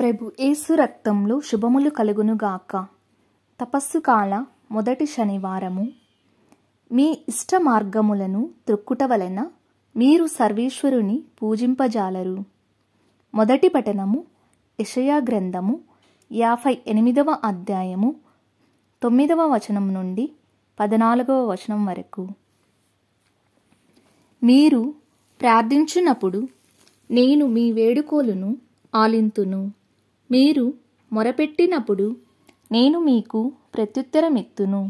ప్రభు ఏసు రక్తంలో శుభములు కలుగునుగాక తపస్సు కాల మొదటి శనివారము మీ ఇష్ట మార్గములను త్రొక్కుట వలన మీరు సర్వేశ్వరుని పూజింపజాలరు మొదటి పఠనము యషయా గ్రంథము యాభై ఎనిమిదవ అధ్యాయము తొమ్మిదవ వచనం నుండి పద్నాలుగవ వచనం వరకు మీరు ప్రార్థించినప్పుడు నేను మీ వేడుకోలును ఆలింతును మీరు మొరపెట్టినప్పుడు నేను మీకు ప్రత్యుత్తరమిత్తును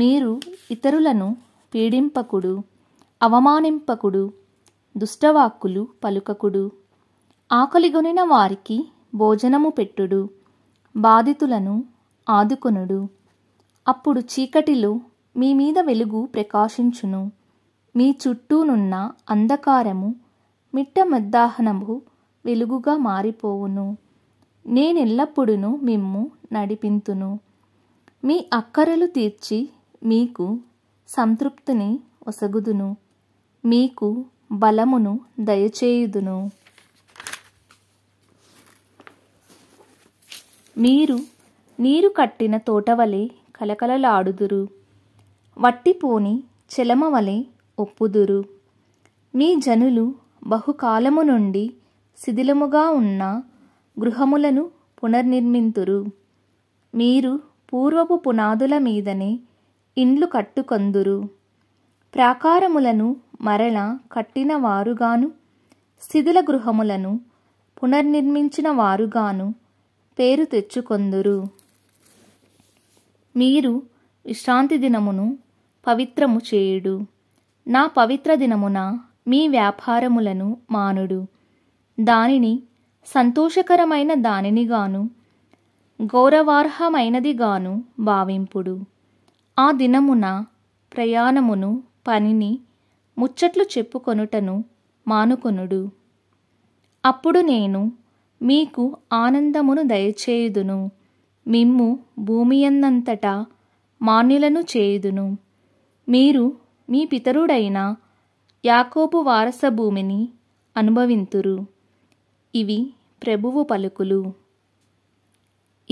మీరు ఇతరులను పీడింపకుడు అవమానింపకుడు దుష్టవాక్కులు పలుకకుడు ఆకలిగొనిన వారికి భోజనము పెట్టుడు బాధితులను ఆదుకొనుడు అప్పుడు చీకటిలో మీ మీద వెలుగు ప్రకాశించును మీ చుట్టూనున్న అంధకారము మిట్ట మధ్యాహ్నము వెలుగుగా మారిపోవును నేనెల్లప్పుడును మిమ్ము నడిపింతును మీ అక్కరలు తీర్చి మీకు సంతృప్తిని ఒసగుదును మీకు బలమును దయచేయుదును మీరు నీరు కట్టిన తోటవలే కలకలలాడుదురు వట్టిపోని చెలమవలె ఒప్పుదురు మీ జనులు బహుకాలము నుండి శిథిలముగా ఉన్న గృహములను పునర్నిర్మింతురు మీరు పూర్వపు పునాదుల మీదనే ఇండ్లు కట్టుకొందురు ప్రాకారములను మరణ కట్టిన వారుగాను శిథిల గృహములను పునర్నిర్మించిన వారుగాను పేరు తెచ్చుకొందురు మీరు విశ్రాంతి దినమును పవిత్రము చేయుడు నా పవిత్ర దినమున మీ వ్యాపారములను మానుడు దానిని సంతోషకరమైన దానిని గాను భావింపుడు ఆ దినమున ప్రయాణమును పనిని ముచ్చట్లు చెప్పుకొనుటను మానుకొనుడు అప్పుడు నేను మీకు ఆనందమును దయచేయుదును మిమ్ము భూమియన్నంతటా మాన్యులను చేయుదును మీరు మీ పితరుడైన యాకోబు వారసభూమిని అనుభవింతురు ఇవి ప్రభువు పలుకులు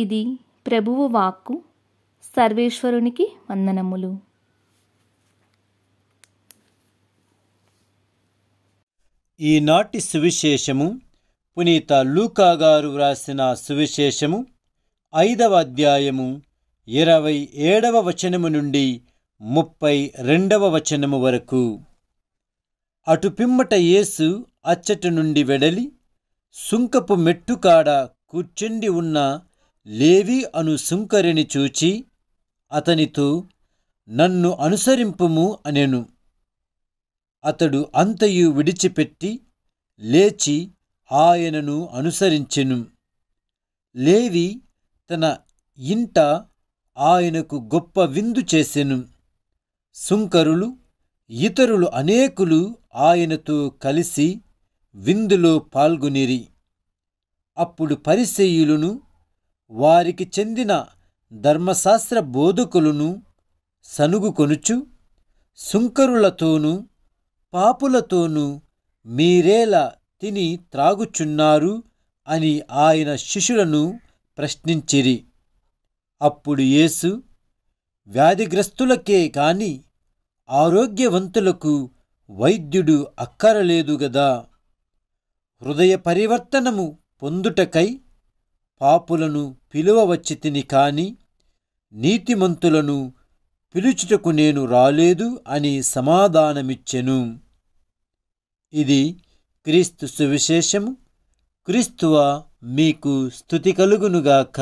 ఇది ప్రభువు వాక్కు సర్వేశ్వరునికి వందనములు ఈనాటి సువిశేషము పునీత లూకా గారు వ్రాసిన సువిశేషము ఐదవ అధ్యాయము ఇరవై ఏడవ వచనము నుండి ముప్పై రెండవ వచనము వరకు అటుపిమ్మట యేసు అచ్చటి నుండి వెడలి సుంకపు మెట్టుకాడ కూర్చుండి ఉన్న లేవి అను సుంకరిని చూచి అతనితో నన్ను అనుసరింపుము అనెను అతడు అంతయు విడిచిపెట్టి లేచి ఆయనను అనుసరించెను లేవి తన ఇంట ఆయనకు గొప్ప విందు చేసెను సుంకరులు ఇతరులు అనేకులు ఆయనతో కలిసి విందులో పాల్గొనిరి అప్పుడు పరిసెయులను వారికి చెందిన ధర్మశాస్త్ర బోధకులను సనుగుకొనుచు సుంకరులతోనూ పాపులతోనూ మీరేలా తిని త్రాగుచున్నారు అని ఆయన శిష్యులను ప్రశ్నించిరి అప్పుడు యేసు వ్యాధిగ్రస్తులకే కాని ఆరోగ్యవంతులకు వైద్యుడు అక్కరలేదు గదా హృదయ పరివర్తనము పొందుటకై పాపులను పిలువవచ్చితిని కాని నీతిమంతులను పిలుచుటకు నేను రాలేదు అని సమాధానమిచ్చెను ఇది క్రీస్తు సువిశేషము క్రీస్తువ మీకు స్థుతి కలుగునుగాక